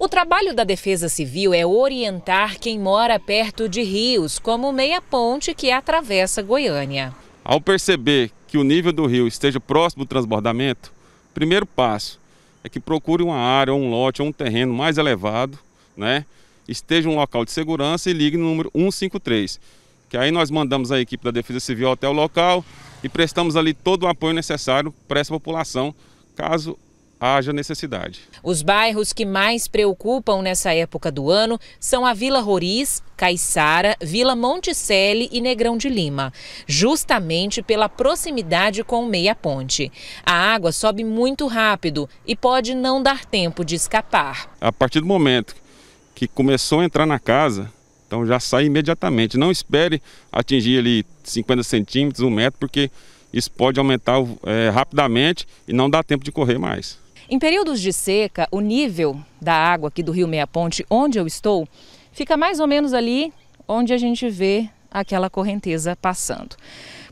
O trabalho da Defesa Civil é orientar quem mora perto de rios, como Meia Ponte, que atravessa Goiânia. Ao perceber que o nível do rio esteja próximo do transbordamento, primeiro passo é que procure uma área, um lote, um terreno mais elevado, né? esteja em um local de segurança e ligue no número 153. Que aí nós mandamos a equipe da Defesa Civil até o local e prestamos ali todo o apoio necessário para essa população, caso haja necessidade. Os bairros que mais preocupam nessa época do ano são a Vila Roriz, Caiçara, Vila Monticelli e Negrão de Lima, justamente pela proximidade com o Meia Ponte. A água sobe muito rápido e pode não dar tempo de escapar. A partir do momento que começou a entrar na casa, então já sai imediatamente. Não espere atingir ali 50 centímetros, um metro, porque isso pode aumentar é, rapidamente e não dá tempo de correr mais. Em períodos de seca, o nível da água aqui do Rio Meia Ponte, onde eu estou, fica mais ou menos ali onde a gente vê aquela correnteza passando.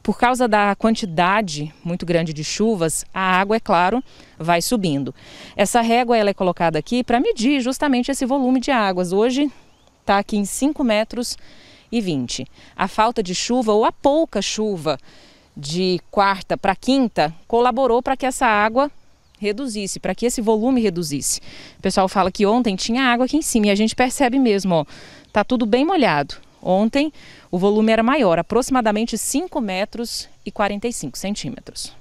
Por causa da quantidade muito grande de chuvas, a água, é claro, vai subindo. Essa régua ela é colocada aqui para medir justamente esse volume de águas. Hoje está aqui em 5 metros e 20. A falta de chuva ou a pouca chuva de quarta para quinta colaborou para que essa água reduzisse, para que esse volume reduzisse. O pessoal fala que ontem tinha água aqui em cima e a gente percebe mesmo, ó, tá tudo bem molhado. Ontem o volume era maior, aproximadamente 5 metros e 45 centímetros.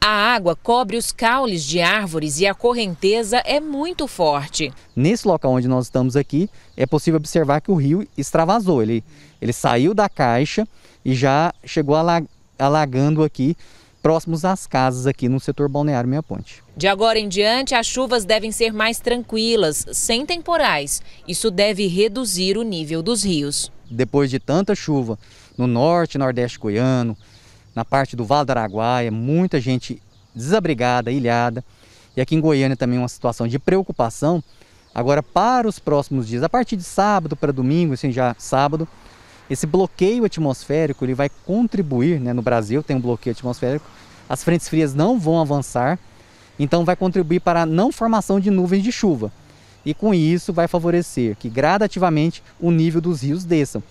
A água cobre os caules de árvores e a correnteza é muito forte. Nesse local onde nós estamos aqui, é possível observar que o rio extravasou. Ele, ele saiu da caixa e já chegou alag, alagando aqui próximos às casas aqui no setor balneário Meia Ponte. De agora em diante, as chuvas devem ser mais tranquilas, sem temporais. Isso deve reduzir o nível dos rios. Depois de tanta chuva no norte, nordeste goiano, na parte do Vale do Araguaia, muita gente desabrigada, ilhada. E aqui em Goiânia também uma situação de preocupação. Agora, para os próximos dias, a partir de sábado para domingo, assim já sábado, esse bloqueio atmosférico ele vai contribuir, né? no Brasil tem um bloqueio atmosférico, as frentes frias não vão avançar, então vai contribuir para a não formação de nuvens de chuva. E com isso vai favorecer que gradativamente o nível dos rios desça.